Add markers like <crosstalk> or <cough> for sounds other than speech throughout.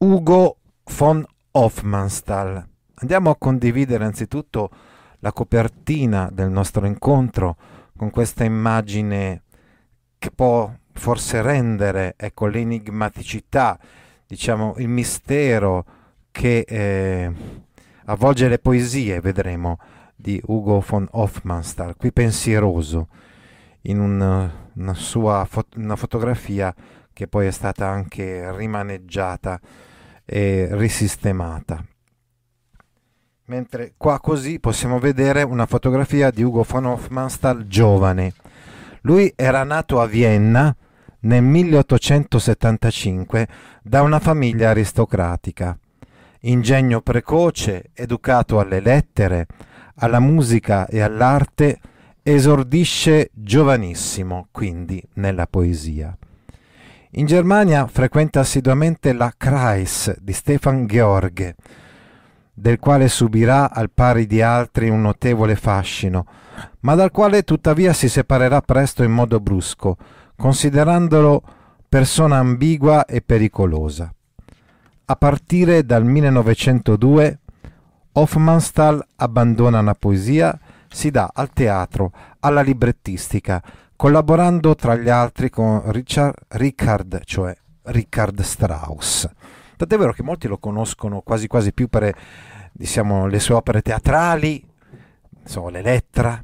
Ugo von Hofmannsthal. Andiamo a condividere anzitutto la copertina del nostro incontro con questa immagine che può forse rendere ecco, l'enigmaticità, diciamo, il mistero che eh, avvolge le poesie, vedremo, di Ugo von Hofmannsthal, qui pensieroso, in un, una sua fo- una fotografia che poi è stata anche rimaneggiata e risistemata. Mentre qua così possiamo vedere una fotografia di Ugo von Hofmannsthal giovane. Lui era nato a Vienna nel 1875 da una famiglia aristocratica. Ingegno precoce, educato alle lettere, alla musica e all'arte, esordisce giovanissimo, quindi, nella poesia. In Germania frequenta assiduamente la Kreis di Stefan Georghe, del quale subirà al pari di altri un notevole fascino, ma dal quale tuttavia si separerà presto in modo brusco, considerandolo persona ambigua e pericolosa. A partire dal 1902 Hoffmannsthal abbandona la poesia, si dà al teatro, alla librettistica, collaborando tra gli altri con Richard, Richard, cioè Richard Strauss. Tant'è vero che molti lo conoscono quasi quasi più per diciamo, le sue opere teatrali, insomma, l'Elettra,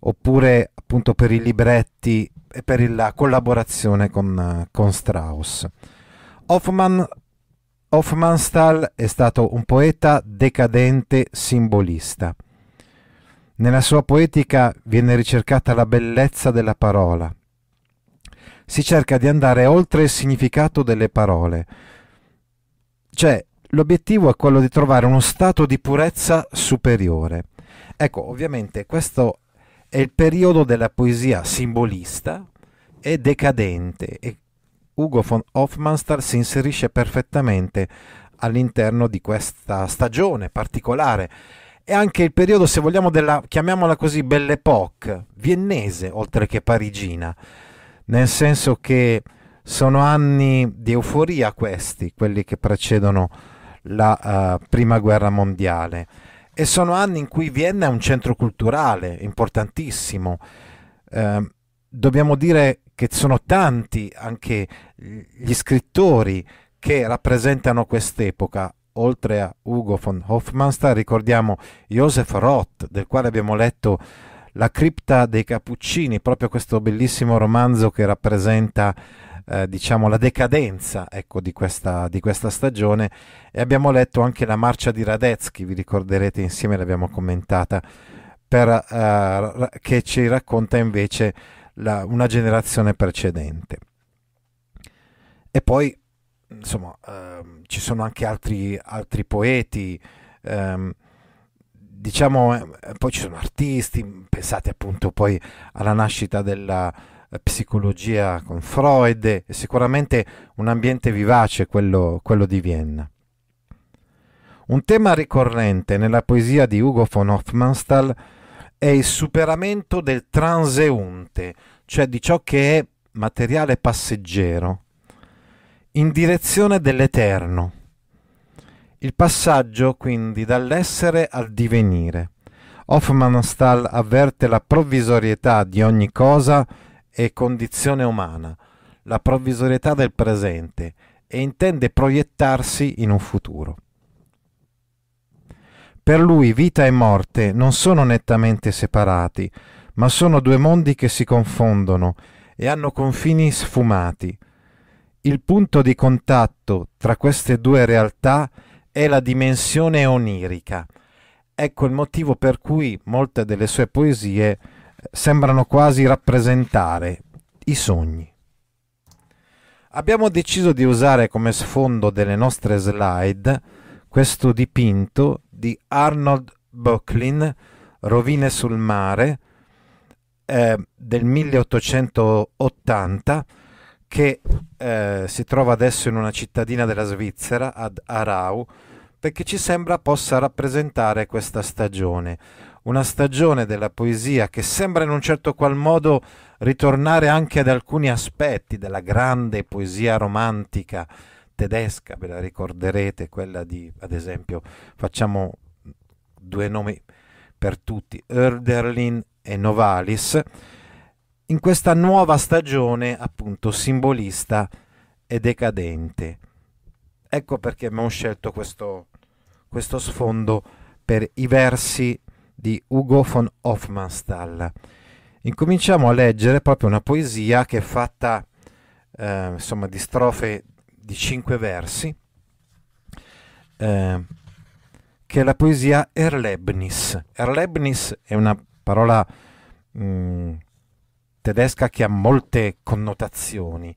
oppure appunto per i libretti e per la collaborazione con, con Strauss. Hoffmann, Hoffmannsthal è stato un poeta decadente simbolista. Nella sua poetica viene ricercata la bellezza della parola. Si cerca di andare oltre il significato delle parole. Cioè, l'obiettivo è quello di trovare uno stato di purezza superiore. Ecco, ovviamente questo è il periodo della poesia simbolista e decadente e Ugo von Hofmannsthal si inserisce perfettamente all'interno di questa stagione particolare è anche il periodo, se vogliamo, della, chiamiamola così, Belle Époque, viennese oltre che parigina, nel senso che sono anni di euforia questi, quelli che precedono la uh, Prima Guerra Mondiale, e sono anni in cui Vienna è un centro culturale importantissimo. Eh, dobbiamo dire che sono tanti anche gli scrittori che rappresentano quest'epoca, oltre a Ugo von Hofmannsthal ricordiamo Josef Roth, del quale abbiamo letto La cripta dei cappuccini, proprio questo bellissimo romanzo che rappresenta eh, diciamo, la decadenza ecco, di, questa, di, questa, stagione e abbiamo letto anche la marcia di Radetzky, vi ricorderete insieme l'abbiamo commentata, per, eh, che ci racconta invece la, una generazione precedente. E poi, insomma, eh, ci sono anche altri, altri poeti, ehm, diciamo, eh, poi ci sono artisti, pensate appunto poi alla nascita della eh, psicologia con Freud, è sicuramente un ambiente vivace quello, quello di Vienna. Un tema ricorrente nella poesia di Ugo von Hofmannsthal è il superamento del transeunte, cioè di ciò che è materiale passeggero in direzione dell'eterno. Il passaggio quindi dall'essere al divenire. Hoffmannsthal avverte la provvisorietà di ogni cosa e condizione umana, la provvisorietà del presente e intende proiettarsi in un futuro. Per lui vita e morte non sono nettamente separati, ma sono due mondi che si confondono e hanno confini sfumati, il punto di contatto tra queste due realtà è la dimensione onirica. Ecco il motivo per cui molte delle sue poesie eh, sembrano quasi rappresentare i sogni. Abbiamo deciso di usare come sfondo delle nostre slide questo dipinto di Arnold Böcklin, Rovine sul mare, eh, del 1880, che eh, si trova adesso in una cittadina della Svizzera, ad Arau, perché ci sembra possa rappresentare questa stagione. Una stagione della poesia che sembra in un certo qual modo ritornare anche ad alcuni aspetti della grande poesia romantica tedesca, ve la ricorderete, quella di, ad esempio, facciamo due nomi per tutti, Erderlin e Novalis, in questa nuova stagione appunto simbolista e decadente. Ecco perché abbiamo scelto questo, questo sfondo per i versi di Ugo von Hofmannsthal. Incominciamo a leggere proprio una poesia che è fatta eh, insomma di strofe di cinque versi, eh, che è la poesia Erlebnis. Erlebnis è una parola mh, mm, tedesca che ha molte connotazioni,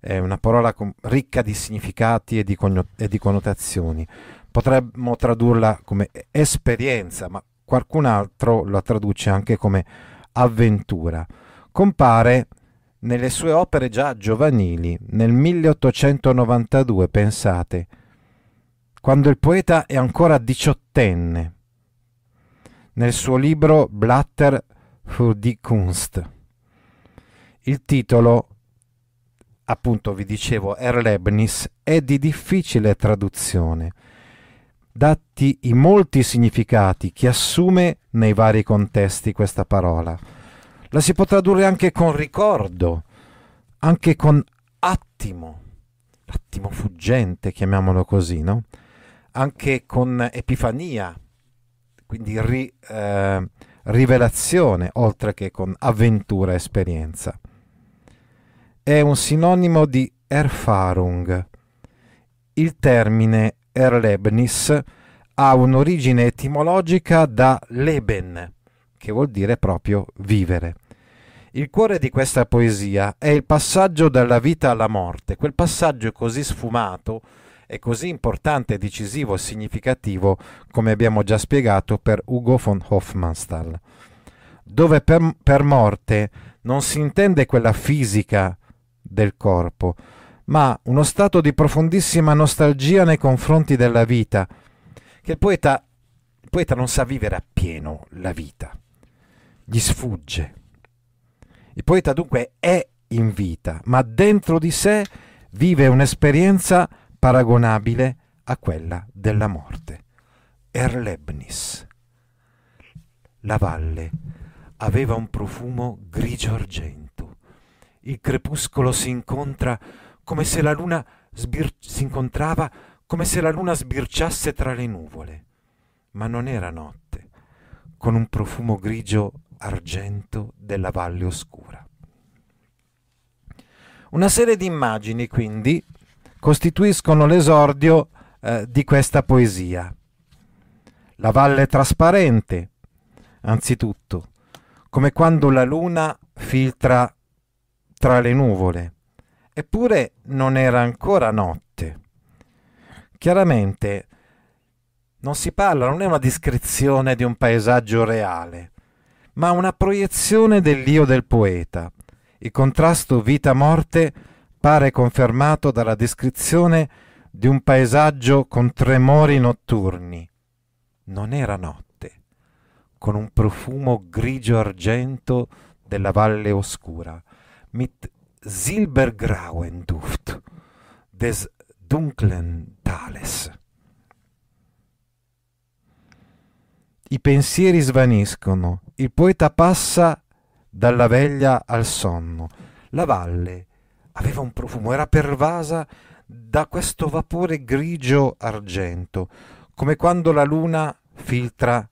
è una parola con, ricca di significati e di, e di connotazioni. Potremmo tradurla come esperienza, ma qualcun altro la traduce anche come avventura. Compare nelle sue opere già giovanili, nel 1892, pensate, quando il poeta è ancora diciottenne, nel suo libro Blatter für die Kunst. Il titolo, appunto vi dicevo, Erlebnis, è di difficile traduzione, dati i molti significati che assume nei vari contesti questa parola. La si può tradurre anche con ricordo, anche con attimo, attimo fuggente, chiamiamolo così, no? Anche con epifania, quindi ri, eh, rivelazione, oltre che con avventura, esperienza è un sinonimo di Erfahrung. Il termine Erlebnis ha un'origine etimologica da Leben, che vuol dire proprio vivere. Il cuore di questa poesia è il passaggio dalla vita alla morte, quel passaggio così sfumato è così importante, decisivo e significativo, come abbiamo già spiegato per Ugo von Hofmannsthal, dove per, per morte non si intende quella fisica del corpo, ma uno stato di profondissima nostalgia nei confronti della vita, che il poeta, il poeta non sa vivere appieno la vita, gli sfugge. Il poeta dunque è in vita, ma dentro di sé vive un'esperienza paragonabile a quella della morte. Erlebnis. La valle aveva un profumo grigio argente il crepuscolo si incontra come se la luna si incontrava come se la luna sbirciasse tra le nuvole. Ma non era notte, con un profumo grigio argento della valle oscura. Una serie di immagini, quindi, costituiscono l'esordio eh, di questa poesia. La valle trasparente, anzitutto, come quando la luna filtra tra le nuvole. Eppure non era ancora notte. Chiaramente non si parla, non è una descrizione di un paesaggio reale, ma una proiezione dell'io del poeta. Il contrasto vita-morte pare confermato dalla descrizione di un paesaggio con tremori notturni. Non era notte, con un profumo grigio argento della valle oscura mit silbergrauen Duft des dunklen Tales. I pensieri svaniscono, il poeta passa dalla veglia al sonno. La valle aveva un profumo, era pervasa da questo vapore grigio argento, come quando la luna filtra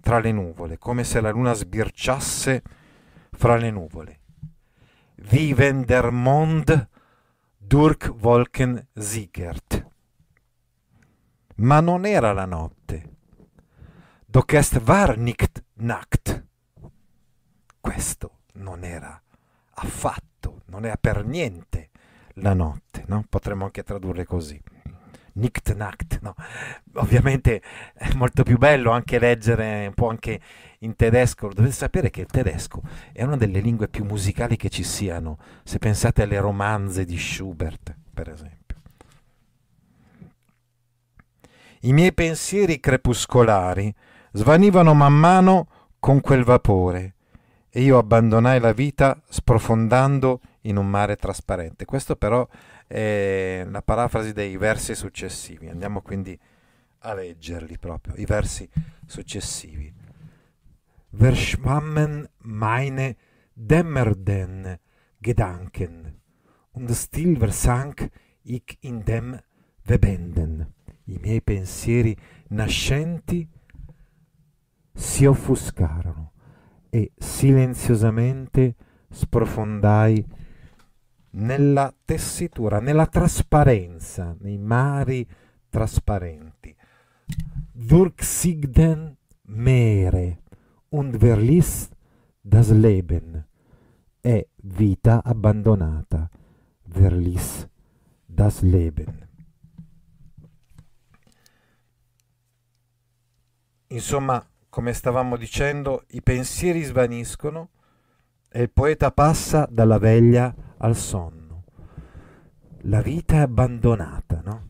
tra le nuvole, come se la luna sbirciasse fra le nuvole. Viven der Mond durch Wolken siegert. Ma non era la notte. Doch es war nicht Nacht. Questo non era affatto, non era per niente la notte, no? potremmo anche tradurre così. Nicht Nacht. No? Ovviamente è molto più bello anche leggere un po' anche in tedesco. Dovete sapere che il tedesco è una delle lingue più musicali che ci siano, se pensate alle romanze di Schubert, per esempio. I miei pensieri crepuscolari svanivano man mano con quel vapore e io abbandonai la vita sprofondando in un mare trasparente. Questo però eh, la parafrasi dei versi successivi. Andiamo quindi a leggerli proprio, i versi successivi. Verschwammen meine dämmerden Gedanken und still versank ich in dem Webenden. I miei pensieri nascenti si offuscarono e silenziosamente sprofondai nella tessitura, nella trasparenza, nei mari trasparenti. Durchsiegten Meere und verließ das Leben. È vita abbandonata. Verließ das Leben. Insomma, come stavamo dicendo, i pensieri svaniscono e il poeta passa dalla veglia a al sonno. La vita è abbandonata, no?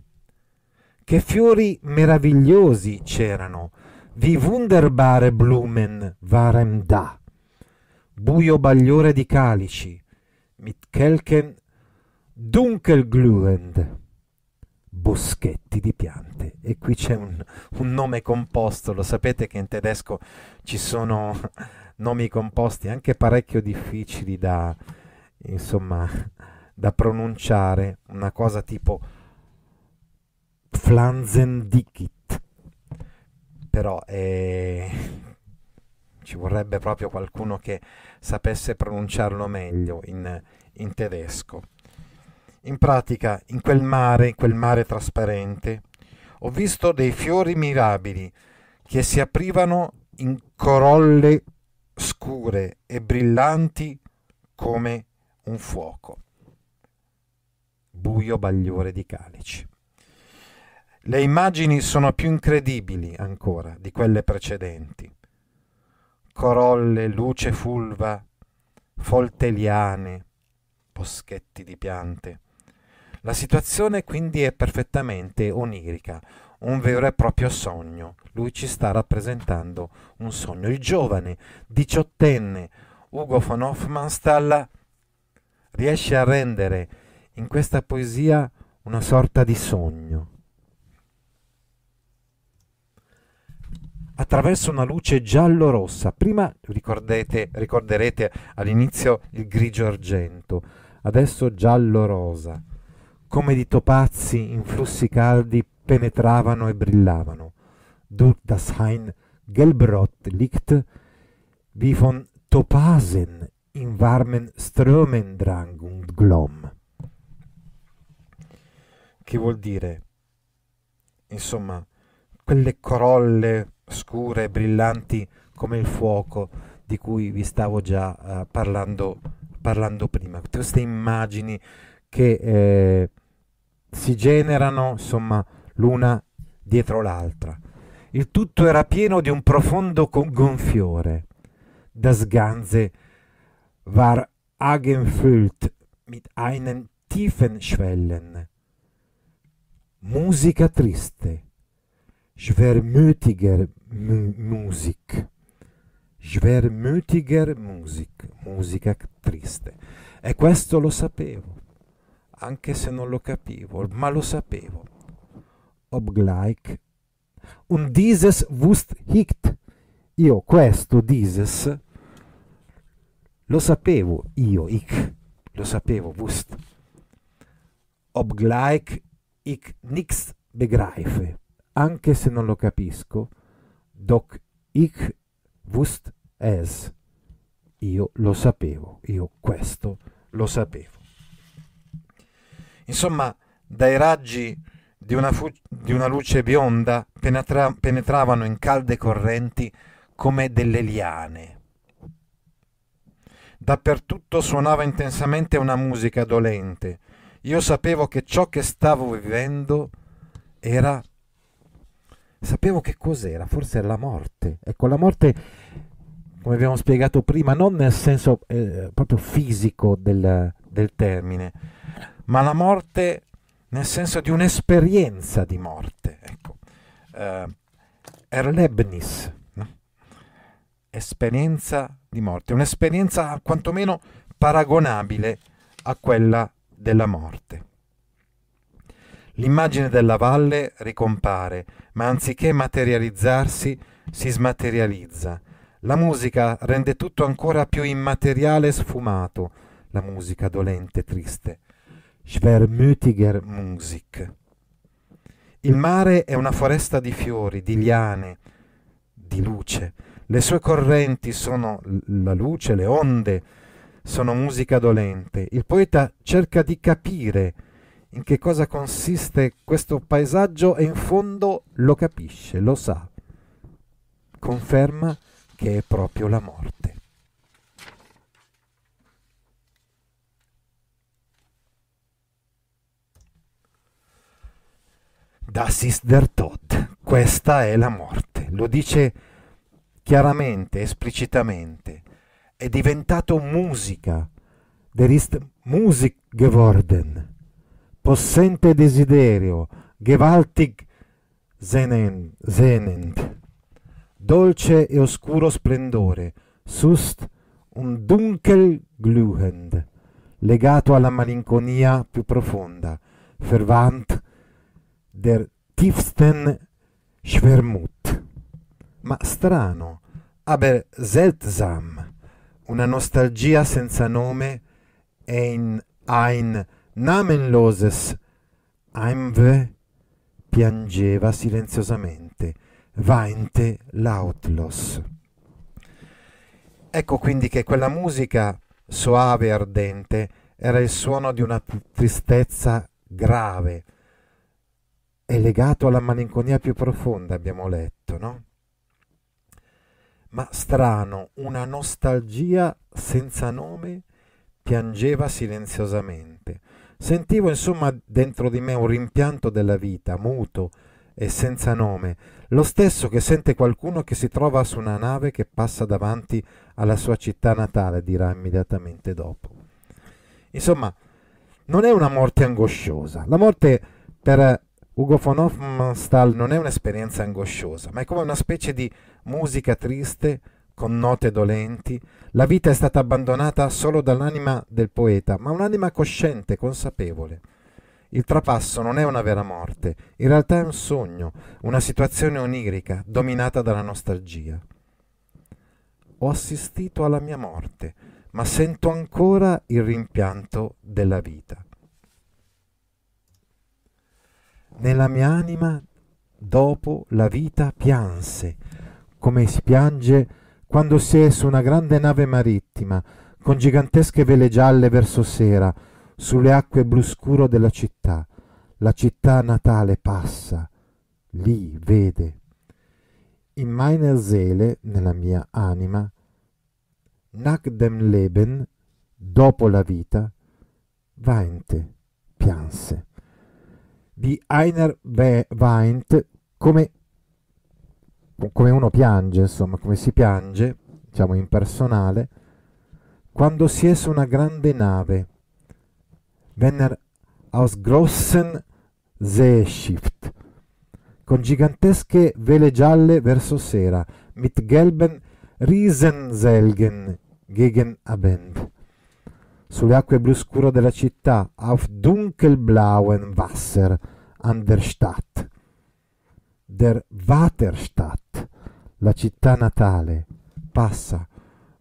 Che fiori meravigliosi c'erano, vi wunderbare Blumen waren da, buio bagliore di calici, mit kelken dunkelglühend, boschetti di piante. E qui c'è un, un nome composto, lo sapete che in tedesco ci sono <laughs> nomi composti anche parecchio difficili da, insomma, da pronunciare, una cosa tipo Flanzendikit, però eh, ci vorrebbe proprio qualcuno che sapesse pronunciarlo meglio in, in tedesco. In pratica, in quel mare, in quel mare trasparente, ho visto dei fiori mirabili che si aprivano in corolle scure e brillanti come un fuoco. Buio bagliore di calici. Le immagini sono più incredibili ancora di quelle precedenti. Corolle, luce fulva, folte liane, boschetti di piante. La situazione quindi è perfettamente onirica, un vero e proprio sogno. Lui ci sta rappresentando un sogno. Il giovane, diciottenne Ugo von Hofmannsthal riesce a rendere in questa poesia una sorta di sogno. attraverso una luce giallo-rossa. Prima ricorderete all'inizio il grigio argento, adesso giallo-rosa. Come di topazzi in flussi caldi penetravano e brillavano. Durch das Hein gelbrot liegt wie von Topasen in Warmen Strömendrang und Glom, che vuol dire, insomma, quelle corolle scure, brillanti come il fuoco di cui vi stavo già uh, parlando, parlando, prima, Tutte queste immagini che eh, si generano, insomma, l'una dietro l'altra. Il tutto era pieno di un profondo gonfiore, da sganze war angefüllt mit einem tiefen Schwellen. Musica triste, schwermütiger M Musik, schwermütiger Musik, musica triste. E questo lo sapevo, anche se non lo capivo, ma lo sapevo. Obgleich. Und dieses wusste ich. Io questo dieses Lo sapevo io, ich, lo sapevo, wust. Obgleich ich nichts begreife, anche se non lo capisco, doch ich wust es. Io lo sapevo, io questo lo sapevo. Insomma, dai raggi di una, di una luce bionda penetra penetravano in calde correnti come delle liane Dappertutto suonava intensamente una musica dolente. Io sapevo che ciò che stavo vivendo era... Sapevo che cos'era, forse era la morte. Ecco, la morte, come abbiamo spiegato prima, non nel senso eh, proprio fisico del, del termine, ma la morte nel senso di un'esperienza di morte. Ecco. Eh, Erlebnis, no? esperienza di morte, un'esperienza quantomeno paragonabile a quella della morte. L'immagine della valle ricompare, ma anziché materializzarsi, si smaterializza. La musica rende tutto ancora più immateriale e sfumato, la musica dolente e triste. Schwermütiger Musik. Il mare è una foresta di fiori, di liane, di luce. Le sue correnti sono la luce, le onde, sono musica dolente. Il poeta cerca di capire in che cosa consiste questo paesaggio e in fondo lo capisce, lo sa. Conferma che è proprio la morte. Das ist der Todd, questa è la morte, lo dice chiaramente, esplicitamente. È diventato musica. Der ist Musik geworden. Possente desiderio, gewaltig sehnen, sehnend. Dolce e oscuro splendore, sust un dunkel gluhend, legato alla malinconia più profonda, fervant der tiefsten Schwermut ma strano, aber seltsam, una nostalgia senza nome e in ein namenloses Heimweh piangeva silenziosamente, weinte lautlos. Ecco quindi che quella musica soave e ardente era il suono di una tristezza grave, è legato alla malinconia più profonda, abbiamo letto, no? ma strano, una nostalgia senza nome piangeva silenziosamente. Sentivo insomma dentro di me un rimpianto della vita, muto e senza nome, lo stesso che sente qualcuno che si trova su una nave che passa davanti alla sua città natale, dirà immediatamente dopo. Insomma, non è una morte angosciosa. La morte per Ugo von Hofmannsthal non è un'esperienza angosciosa, ma è come una specie di musica triste con note dolenti. La vita è stata abbandonata solo dall'anima del poeta, ma un'anima cosciente, consapevole. Il trapasso non è una vera morte, in realtà è un sogno, una situazione onirica dominata dalla nostalgia. Ho assistito alla mia morte, ma sento ancora il rimpianto della vita. nella mia anima dopo la vita pianse, come si piange quando si è su una grande nave marittima, con gigantesche vele gialle verso sera, sulle acque blu scuro della città. La città natale passa, lì vede. In meiner Seele, nella mia anima, nach dem Leben, dopo la vita, weinte, pianse di Heiner Weint come, come uno piange, insomma, come si piange, diciamo in personale, quando si è su una grande nave, Venner aus grossen Seeschift, con gigantesche vele gialle verso sera, mit gelben Riesenselgen gegen Abend sulle acque blu scuro della città auf dunkelblauen Wasser an der Stadt. Der Waterstadt, la città natale, passa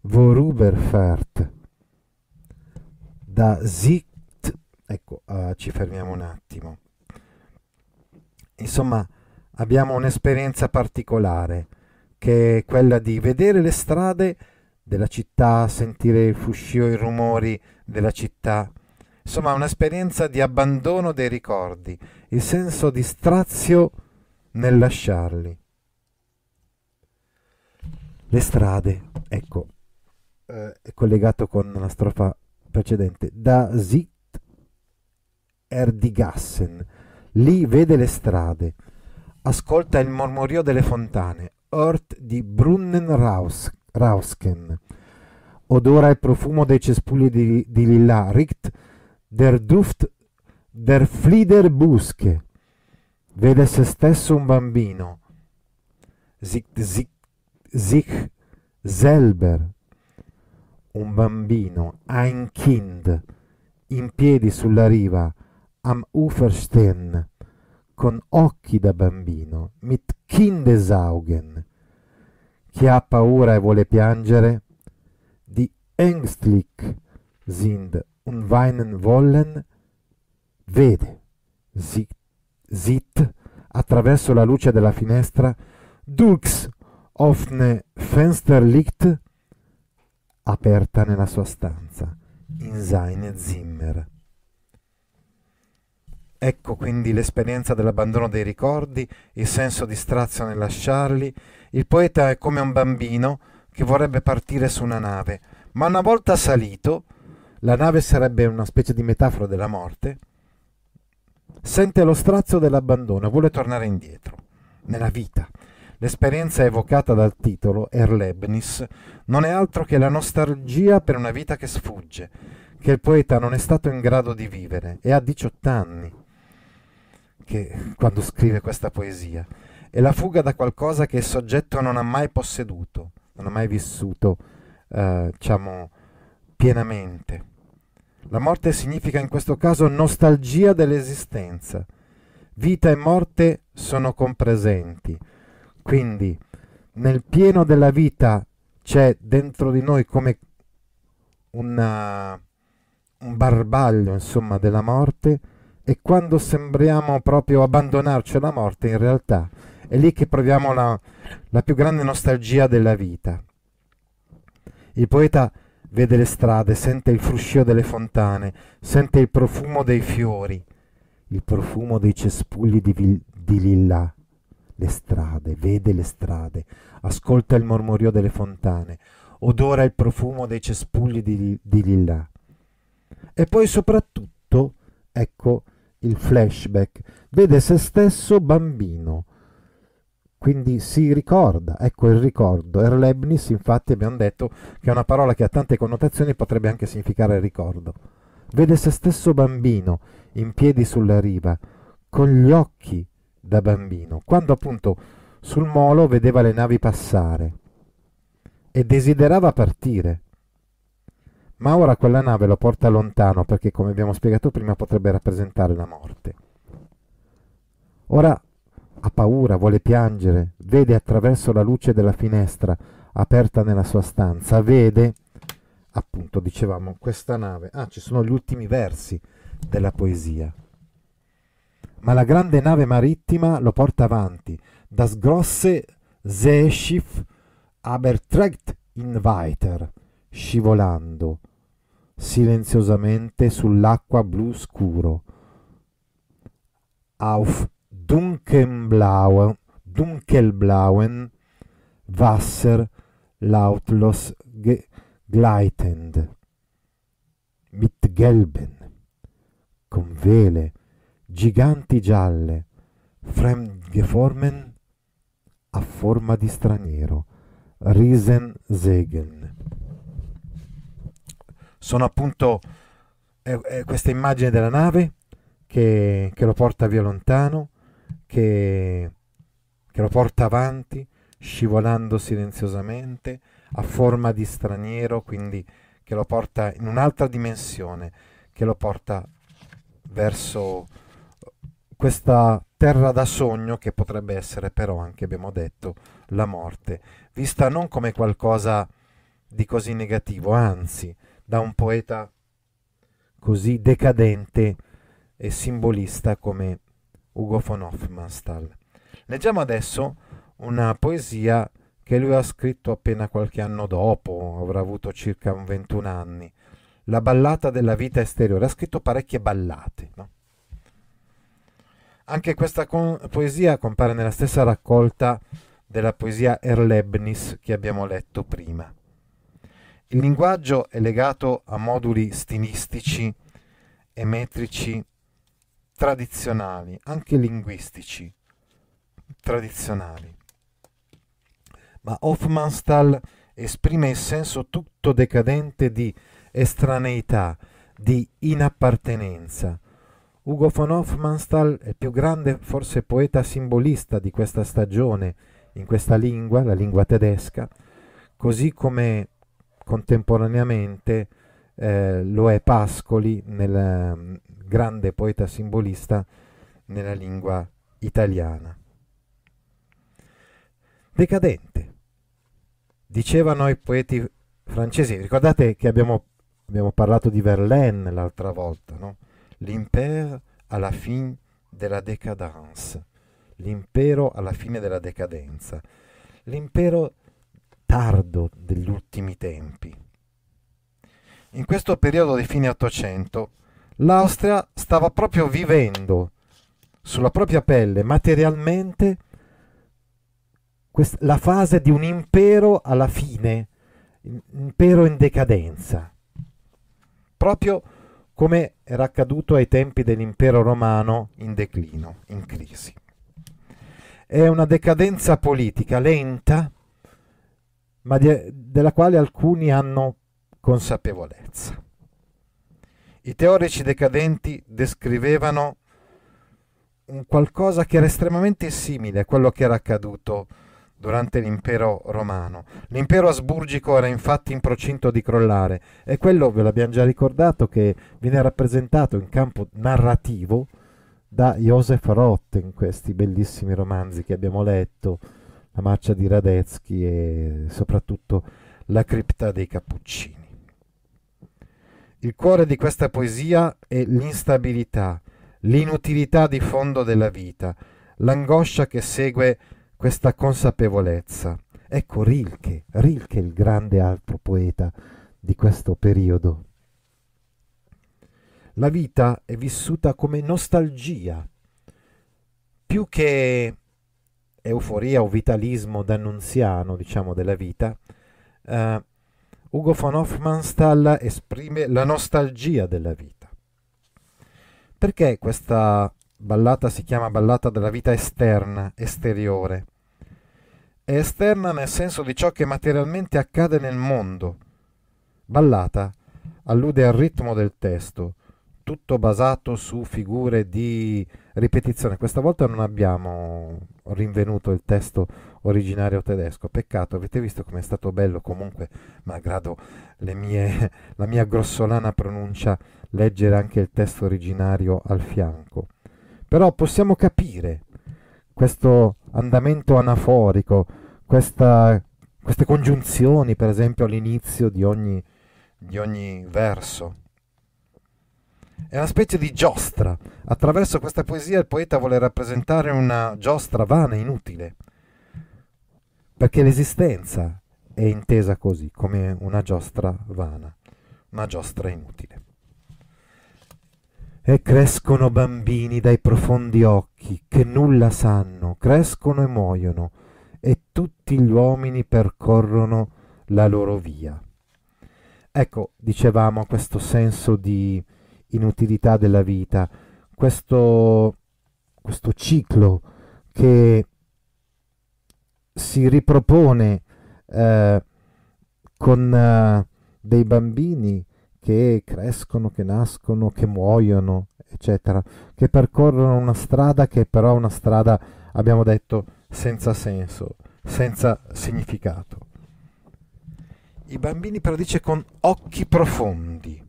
Voruberfert. Da Sicht, ecco, uh, ci fermiamo un attimo. Insomma, abbiamo un'esperienza particolare, che è quella di vedere le strade della città, sentire il fuscio, i rumori, della città. Insomma, un'esperienza di abbandono dei ricordi, il senso di strazio nel lasciarli. Le strade, ecco, eh, è collegato con la strofa precedente, da Zit Erdigassen, lì vede le strade, ascolta il mormorio delle fontane, Ort di Brunnenrausken, odora il profumo dei cespugli di, di lilla, riecht der Duft der Fliederbusche. Vede se stesso un bambino. Sich, sich, sich selber. Un bambino, ein Kind, in piedi sulla riva, am Ufer con occhi da bambino, mit Kindesaugen. Chi ha paura e vuole piangere, ängstlich sind und weinen wollen, vede, sieht attraverso la luce della finestra, durchs offene Fensterlicht, aperta nella sua stanza, in seine Zimmer. Ecco quindi l'esperienza dell'abbandono dei ricordi, il senso di strazio nel lasciarli. Il poeta è come un bambino che vorrebbe partire su una nave, ma una volta salito, la nave sarebbe una specie di metafora della morte, sente lo strazio dell'abbandono e vuole tornare indietro, nella vita. L'esperienza evocata dal titolo, Erlebnis, non è altro che la nostalgia per una vita che sfugge, che il poeta non è stato in grado di vivere e ha 18 anni che, quando scrive questa poesia. È la fuga da qualcosa che il soggetto non ha mai posseduto, non ha mai vissuto eh, diciamo, pienamente. La morte significa in questo caso nostalgia dell'esistenza. Vita e morte sono compresenti. Quindi nel pieno della vita c'è dentro di noi come una, uh, un barbaglio, insomma, della morte e quando sembriamo proprio abbandonarci alla morte, in realtà è lì che proviamo la, la più grande nostalgia della vita. Il poeta vede le strade, sente il fruscio delle fontane, sente il profumo dei fiori, il profumo dei cespugli di, vil- di lilla, le strade, vede le strade, ascolta il mormorio delle fontane, odora il profumo dei cespugli di, di lilla. E poi soprattutto, ecco il flashback, vede se stesso bambino, quindi si ricorda, ecco il ricordo. Erlebnis infatti abbiamo detto che è una parola che ha tante connotazioni, potrebbe anche significare ricordo. Vede se stesso bambino in piedi sulla riva, con gli occhi da bambino, quando appunto sul molo vedeva le navi passare e desiderava partire. Ma ora quella nave lo porta lontano perché, come abbiamo spiegato prima, potrebbe rappresentare la morte. Ora ha paura, vuole piangere, vede attraverso la luce della finestra aperta nella sua stanza, vede, appunto, dicevamo, questa nave. Ah, ci sono gli ultimi versi della poesia. Ma la grande nave marittima lo porta avanti, das grosse Seeschiff aber trägt in weiter, scivolando silenziosamente sull'acqua blu scuro. Auf Dunkelblauen, Dunkelblauen Wasser lautlos gleitend mit gelben con vele giganti gialle fremdgeformen a forma di straniero segen. sono appunto eh, eh, questa immagine della nave che, che lo porta via lontano che, che lo porta avanti, scivolando silenziosamente, a forma di straniero, quindi che lo porta in un'altra dimensione, che lo porta verso questa terra da sogno che potrebbe essere però anche, abbiamo detto, la morte, vista non come qualcosa di così negativo, anzi, da un poeta così decadente e simbolista come Ugo von Hofmannsthal. Leggiamo adesso una poesia che lui ha scritto appena qualche anno dopo, avrà avuto circa 21 anni, la ballata della vita esteriore, ha scritto parecchie ballate. No? Anche questa co poesia compare nella stessa raccolta della poesia Erlebnis che abbiamo letto prima. Il linguaggio è legato a moduli stilistici e metrici tradizionali, anche linguistici tradizionali. Ma Hofmannsthal esprime il senso tutto decadente di estraneità, di inappartenenza. Ugo von Hofmannsthal è il più grande, forse poeta simbolista di questa stagione, in questa lingua, la lingua tedesca, così come contemporaneamente eh, lo è Pascoli nel, grande poeta simbolista nella lingua italiana. Decadente, dicevano i poeti francesi, ricordate che abbiamo, abbiamo parlato di Verlaine l'altra volta, no? l'impero alla fine della decadence, l'impero alla fine della decadenza, l'impero tardo degli ultimi tempi. In questo periodo di fine Ottocento l'Austria stava proprio vivendo sulla propria pelle materialmente la fase di un impero alla fine, impero in decadenza, proprio come era accaduto ai tempi dell'impero romano in declino, in crisi. È una decadenza politica lenta, ma de della quale alcuni hanno consapevolezza. I teorici decadenti descrivevano un qualcosa che era estremamente simile a quello che era accaduto durante l'impero romano. L'impero asburgico era infatti in procinto di crollare e quello ve l'abbiamo già ricordato che viene rappresentato in campo narrativo da Joseph Roth in questi bellissimi romanzi che abbiamo letto, La marcia di Radetzky e soprattutto La cripta dei cappuccini. Il cuore di questa poesia è l'instabilità, l'inutilità di fondo della vita, l'angoscia che segue questa consapevolezza. Ecco Rilke, Rilke il grande altro poeta di questo periodo. La vita è vissuta come nostalgia, più che euforia o vitalismo d'annunziano, diciamo, della vita, eh, Ugo von Hofmannsthal esprime la nostalgia della vita. Perché questa ballata si chiama ballata della vita esterna, esteriore? È esterna nel senso di ciò che materialmente accade nel mondo. Ballata allude al ritmo del testo, tutto basato su figure di ripetizione. Questa volta non abbiamo rinvenuto il testo originario tedesco. Peccato, avete visto com'è stato bello comunque, malgrado mie, <laughs> la mia grossolana pronuncia, leggere anche il testo originario al fianco. Però possiamo capire questo andamento anaforico, questa, queste congiunzioni, per esempio, all'inizio di ogni, di ogni verso. È una specie di giostra. Attraverso questa poesia il poeta vuole rappresentare una giostra vana, inutile, perché l'esistenza è intesa così, come una giostra vana, una giostra inutile. E crescono bambini dai profondi occhi, che nulla sanno, crescono e muoiono, e tutti gli uomini percorrono la loro via. Ecco, dicevamo, questo senso di inutilità della vita, questo, questo ciclo che si ripropone eh, con eh, dei bambini che crescono, che nascono, che muoiono, eccetera, che percorrono una strada che però è una strada, abbiamo detto, senza senso, senza significato. I bambini però dice con occhi profondi,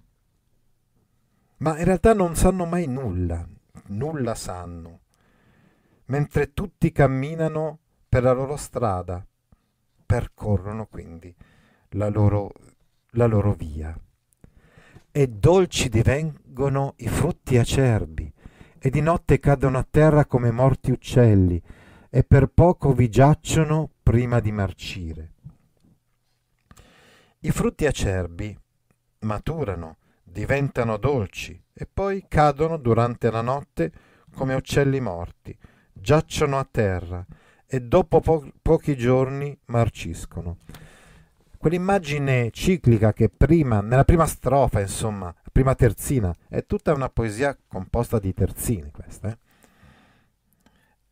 ma in realtà non sanno mai nulla, nulla sanno, mentre tutti camminano per la loro strada, percorrono quindi la loro, la loro via. E dolci divengono i frutti acerbi, e di notte cadono a terra come morti uccelli, e per poco vi giacciono prima di marcire. I frutti acerbi maturano diventano dolci e poi cadono durante la notte come uccelli morti, giacciono a terra e dopo po- pochi giorni marciscono. Quell'immagine ciclica che prima, nella prima strofa, insomma, prima terzina, è tutta una poesia composta di terzini, questa, eh?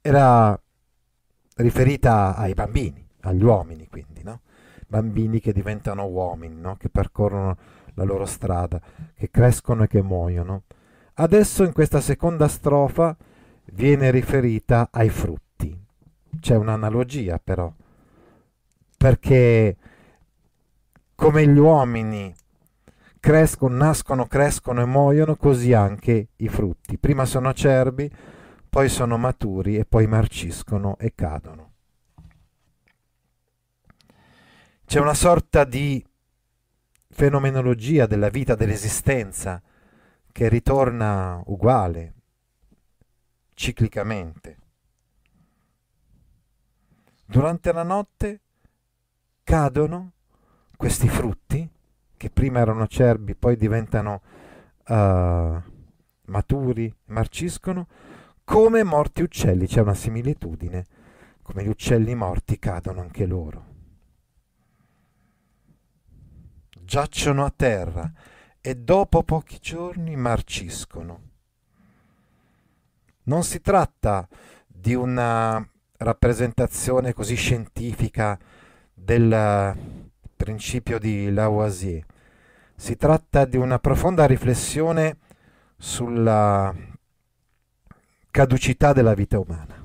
era riferita ai bambini, agli uomini quindi, no? Bambini che diventano uomini, no? Che percorrono la loro strada, che crescono e che muoiono. Adesso in questa seconda strofa viene riferita ai frutti. C'è un'analogia però, perché come gli uomini crescono, nascono, crescono e muoiono, così anche i frutti. Prima sono acerbi, poi sono maturi e poi marciscono e cadono. C'è una sorta di fenomenologia della vita dell'esistenza che ritorna uguale, ciclicamente. Durante la notte cadono questi frutti che prima erano acerbi, poi diventano uh, maturi, marciscono, come morti uccelli, c'è una similitudine, come gli uccelli morti cadono anche loro. giacciono a terra e dopo pochi giorni marciscono. Non si tratta di una rappresentazione così scientifica del principio di Lavoisier, si tratta di una profonda riflessione sulla caducità della vita umana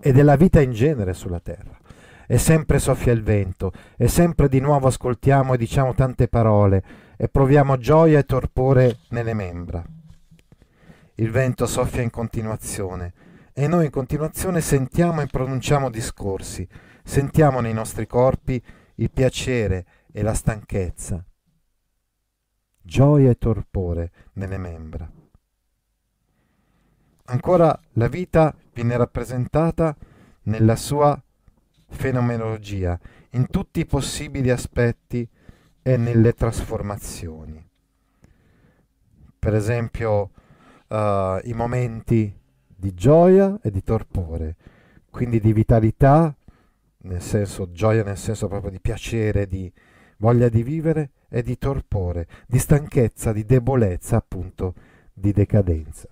e della vita in genere sulla Terra e sempre soffia il vento, e sempre di nuovo ascoltiamo e diciamo tante parole, e proviamo gioia e torpore nelle membra. Il vento soffia in continuazione, e noi in continuazione sentiamo e pronunciamo discorsi, sentiamo nei nostri corpi il piacere e la stanchezza, gioia e torpore nelle membra. Ancora la vita viene rappresentata nella sua fenomenologia in tutti i possibili aspetti e nelle trasformazioni. Per esempio eh, i momenti di gioia e di torpore, quindi di vitalità, nel senso gioia nel senso proprio di piacere, di voglia di vivere e di torpore, di stanchezza, di debolezza, appunto, di decadenza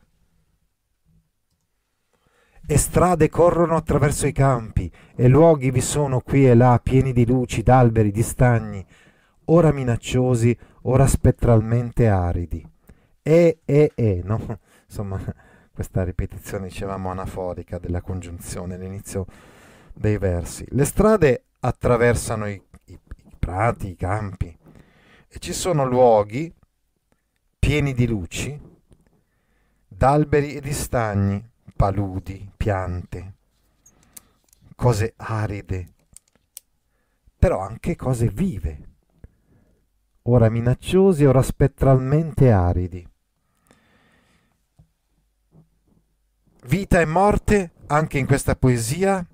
e strade corrono attraverso i campi, e luoghi vi sono qui e là pieni di luci, d'alberi, di stagni, ora minacciosi, ora spettralmente aridi. E, e, e, no? <laughs> Insomma, questa ripetizione, dicevamo, anaforica della congiunzione all'inizio dei versi. Le strade attraversano i, i, i prati, i campi, e ci sono luoghi pieni di luci, d'alberi e di stagni, paludi, piante, cose aride, però anche cose vive, ora minacciosi, ora spettralmente aridi. Vita e morte, anche in questa poesia,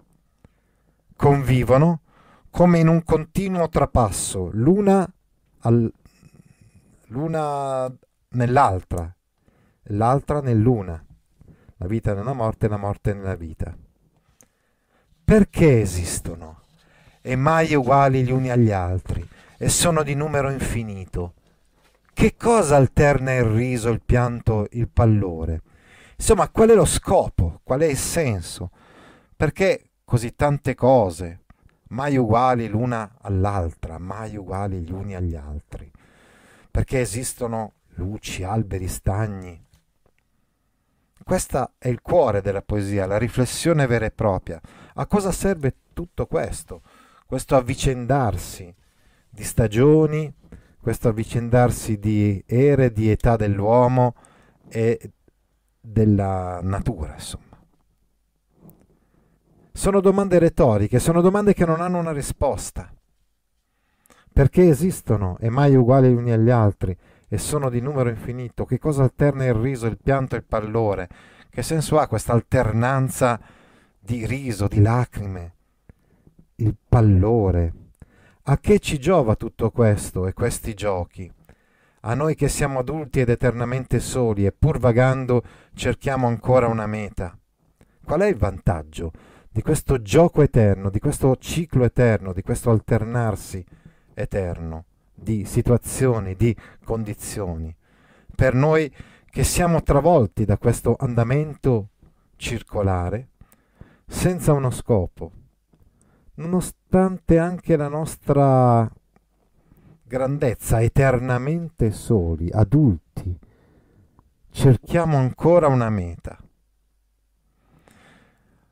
convivono come in un continuo trapasso, l'una, al, l'una nell'altra, l'altra nell'una la vita nella morte e la morte nella vita. Perché esistono? E mai uguali gli uni agli altri, e sono di numero infinito. Che cosa alterna il riso, il pianto, il pallore? Insomma, qual è lo scopo? Qual è il senso? Perché così tante cose, mai uguali l'una all'altra, mai uguali gli uni agli altri? Perché esistono luci, alberi, stagni, questa è il cuore della poesia, la riflessione vera e propria. A cosa serve tutto questo? Questo avvicendarsi di stagioni, questo avvicendarsi di ere, di età dell'uomo e della natura, insomma. Sono domande retoriche, sono domande che non hanno una risposta. Perché esistono e mai uguali gli uni agli altri? e sono di numero infinito, che cosa alterna il riso, il pianto e il pallore? Che senso ha questa alternanza di riso, di lacrime, il pallore? A che ci giova tutto questo e questi giochi? A noi che siamo adulti ed eternamente soli e pur vagando cerchiamo ancora una meta. Qual è il vantaggio di questo gioco eterno, di questo ciclo eterno, di questo alternarsi eterno? di situazioni, di condizioni. Per noi che siamo travolti da questo andamento circolare, senza uno scopo, nonostante anche la nostra grandezza, eternamente soli, adulti, cerchiamo ancora una meta.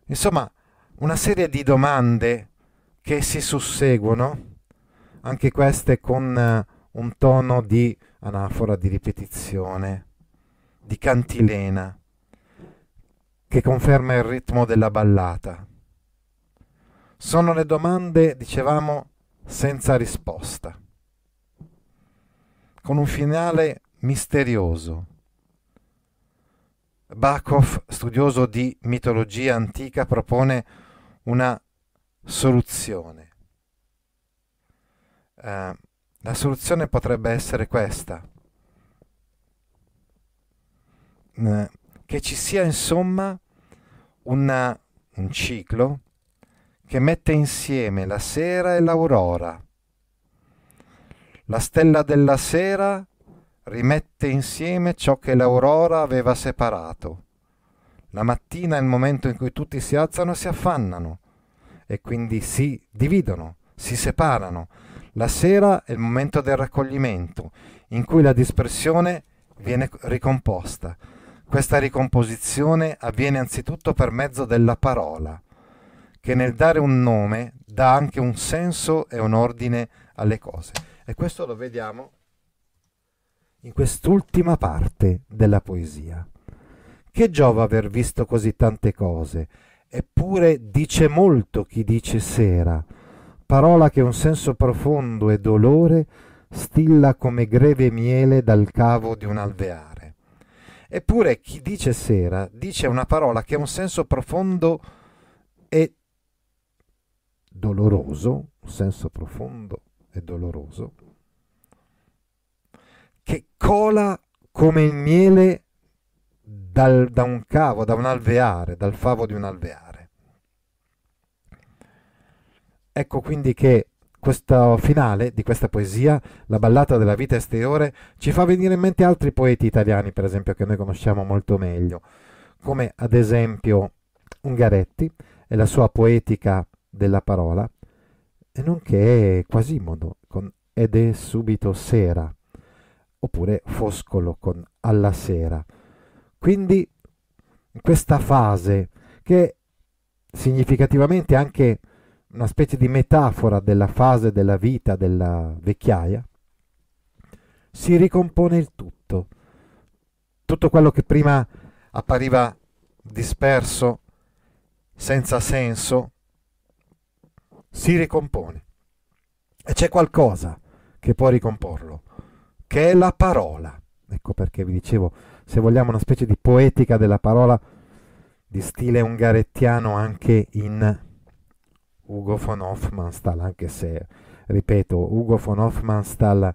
Insomma, una serie di domande che si susseguono anche queste con eh, un tono di anafora, di ripetizione, di cantilena, che conferma il ritmo della ballata. Sono le domande, dicevamo, senza risposta, con un finale misterioso. Bakov, studioso di mitologia antica, propone una soluzione eh, la soluzione potrebbe essere questa, eh, che ci sia insomma una, un ciclo che mette insieme la sera e l'aurora. La stella della sera rimette insieme ciò che l'aurora aveva separato. La mattina è il momento in cui tutti si alzano e si affannano e quindi si dividono, si separano la sera è il momento del raccoglimento, in cui la dispersione viene ricomposta. Questa ricomposizione avviene anzitutto per mezzo della parola, che nel dare un nome dà anche un senso e un ordine alle cose. E questo lo vediamo in quest'ultima parte della poesia. Che giova aver visto così tante cose, eppure dice molto chi dice sera parola che un senso profondo e dolore stilla come greve miele dal cavo di un alveare. Eppure chi dice sera dice una parola che ha un senso profondo e doloroso, un senso profondo e doloroso, che cola come il miele dal, da un cavo, da un alveare, dal favo di un alveare. Ecco quindi che questo finale di questa poesia, la ballata della vita esteriore, ci fa venire in mente altri poeti italiani, per esempio, che noi conosciamo molto meglio, come ad esempio Ungaretti e la sua poetica della parola, e nonché Quasimodo con Ed è subito sera, oppure Foscolo con Alla sera. Quindi questa fase che significativamente anche una specie di metafora della fase della vita della vecchiaia, si ricompone il tutto. Tutto quello che prima appariva disperso, senza senso, si ricompone. E c'è qualcosa che può ricomporlo, che è la parola. Ecco perché vi dicevo, se vogliamo una specie di poetica della parola di stile ungarettiano anche in Ugo von Hoffmannsthal, anche se, ripeto, Ugo von Hoffmannsthal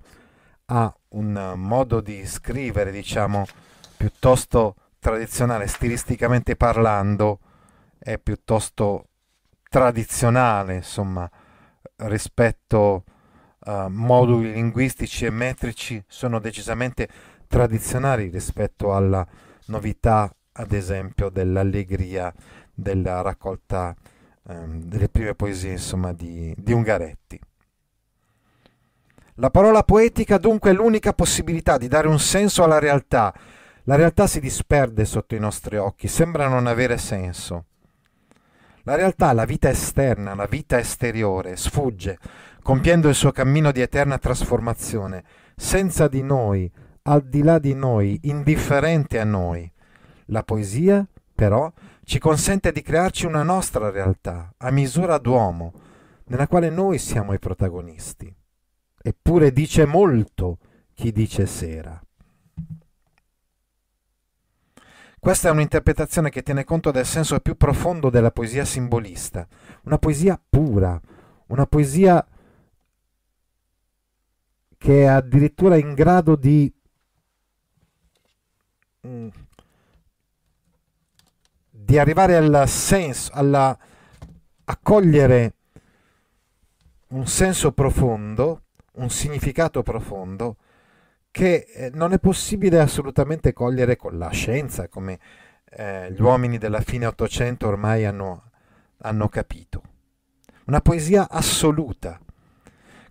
ha un modo di scrivere, diciamo, piuttosto tradizionale, stilisticamente parlando, è piuttosto tradizionale, insomma, rispetto a eh, moduli linguistici e metrici, sono decisamente tradizionali rispetto alla novità, ad esempio, dell'allegria della raccolta ehm, delle prime poesie insomma, di, di Ungaretti. La parola poetica dunque è l'unica possibilità di dare un senso alla realtà. La realtà si disperde sotto i nostri occhi, sembra non avere senso. La realtà, la vita esterna, la vita esteriore, sfugge, compiendo il suo cammino di eterna trasformazione, senza di noi, al di là di noi, indifferente a noi. La poesia, però, ci consente di crearci una nostra realtà a misura d'uomo, nella quale noi siamo i protagonisti. Eppure dice molto chi dice sera. Questa è un'interpretazione che tiene conto del senso più profondo della poesia simbolista, una poesia pura, una poesia che è addirittura in grado di mm, di arrivare al senso, alla, a cogliere un senso profondo, un significato profondo, che eh, non è possibile assolutamente cogliere con la scienza, come eh, gli uomini della fine Ottocento ormai hanno, hanno capito. Una poesia assoluta,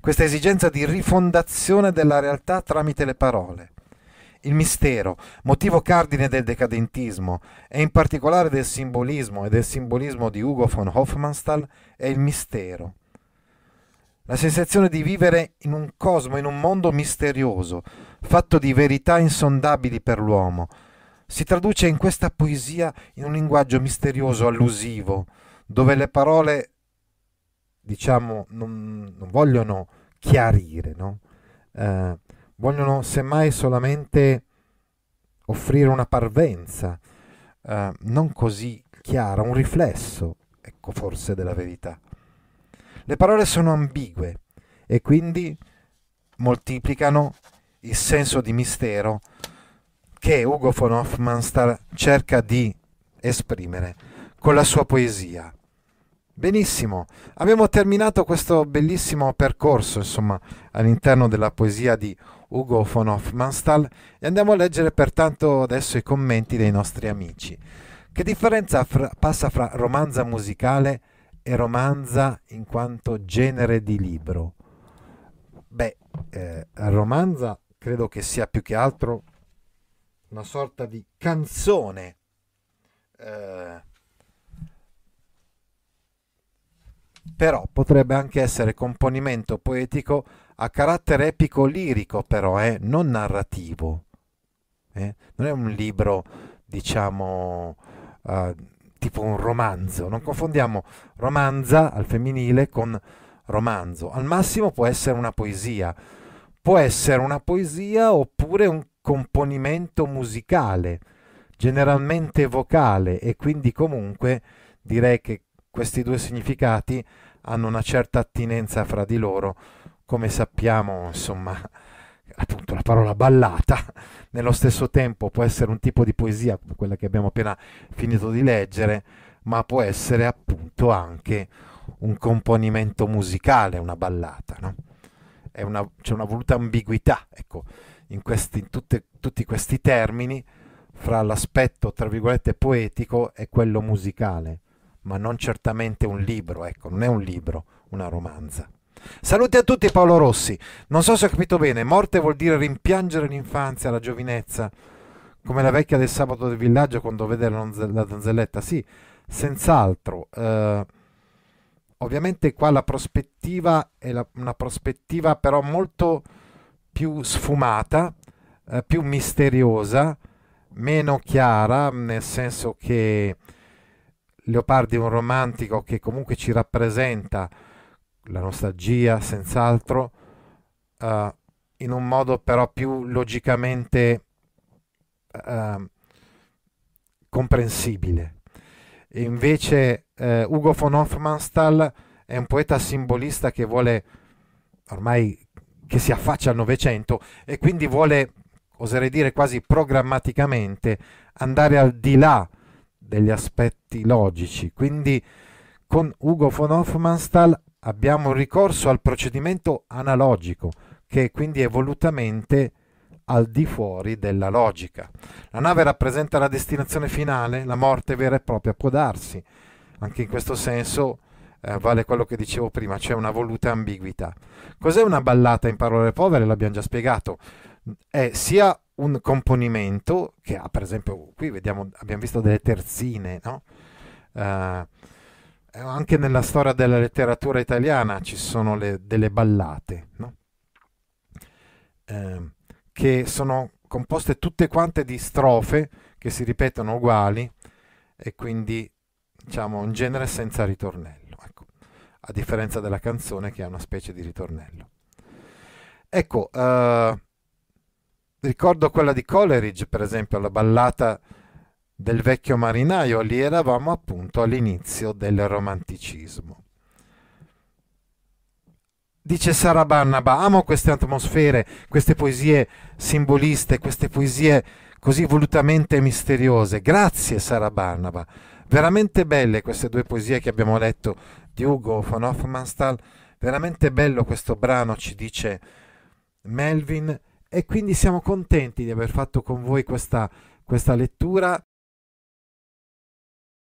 questa esigenza di rifondazione della realtà tramite le parole il mistero, motivo cardine del decadentismo e in particolare del simbolismo e del simbolismo di Hugo von Hofmannsthal, è il mistero. La sensazione di vivere in un cosmo, in un mondo misterioso, fatto di verità insondabili per l'uomo, si traduce in questa poesia in un linguaggio misterioso, allusivo, dove le parole, diciamo, non, non vogliono chiarire, no? Eh, vogliono semmai solamente offrire una parvenza, eh, non così chiara, un riflesso, ecco forse, della verità. Le parole sono ambigue e quindi moltiplicano il senso di mistero che Ugo von Hofmannsthal cerca di esprimere con la sua poesia. Benissimo, abbiamo terminato questo bellissimo percorso, insomma, all'interno della poesia di Ugo von Hoffmannsthal e andiamo a leggere pertanto adesso i commenti dei nostri amici. Che differenza fra, passa fra romanza musicale e romanza in quanto genere di libro? Beh, eh, romanza credo che sia più che altro una sorta di canzone. Eh, però potrebbe anche essere componimento poetico ha carattere epico-lirico però, eh, non narrativo. Eh? Non è un libro, diciamo, uh, tipo un romanzo. Non confondiamo romanza al femminile con romanzo. Al massimo può essere una poesia. Può essere una poesia oppure un componimento musicale, generalmente vocale e quindi comunque direi che questi due significati hanno una certa attinenza fra di loro come sappiamo, insomma, appunto la parola ballata, nello stesso tempo può essere un tipo di poesia, come quella che abbiamo appena finito di leggere, ma può essere appunto anche un componimento musicale, una ballata, no? una, c'è una voluta ambiguità, ecco, in, questi, in tutte, tutti questi termini fra l'aspetto, tra virgolette, poetico e quello musicale, ma non certamente un libro, ecco, non è un libro, una romanza. Saluti a tutti Paolo Rossi. Non so se ho capito bene, morte vuol dire rimpiangere l'infanzia, la giovinezza, come la vecchia del sabato del villaggio quando vede la donzelletta. Sì, senz'altro. Eh, ovviamente qua la prospettiva è la, una prospettiva però molto più sfumata, eh, più misteriosa, meno chiara, nel senso che Leopardi è un romantico che comunque ci rappresenta la nostalgia senz'altro, uh, in un modo però più logicamente uh, comprensibile. E invece uh, eh, Ugo von Hoffmannsthal è un poeta simbolista che vuole ormai che si affaccia al Novecento e quindi vuole, oserei dire quasi programmaticamente, andare al di là degli aspetti logici. Quindi con Ugo von Hofmannsthal abbiamo ricorso al procedimento analogico, che quindi è volutamente al di fuori della logica. La nave rappresenta la destinazione finale, la morte vera e propria, può darsi. Anche in questo senso eh, vale quello che dicevo prima, c'è una voluta ambiguità. Cos'è una ballata in parole povere? L'abbiamo già spiegato. È sia un componimento che ha, per esempio, qui vediamo, abbiamo visto delle terzine, no? Eh, eh, anche nella storia della letteratura italiana ci sono le, delle ballate, no? eh, che sono composte tutte quante di strofe che si ripetono uguali e quindi diciamo un genere senza ritornello, ecco. a differenza della canzone che ha una specie di ritornello. Ecco, eh, ricordo quella di Coleridge, per esempio, la ballata del vecchio marinaio, lì eravamo appunto all'inizio del romanticismo. Dice Sara Barnaba, amo queste atmosfere, queste poesie simboliste, queste poesie così volutamente misteriose. Grazie Sara Barnaba, veramente belle queste due poesie che abbiamo letto di Ugo von Hoffmannsthal, veramente bello questo brano, ci dice Melvin, e quindi siamo contenti di aver fatto con voi questa, questa lettura.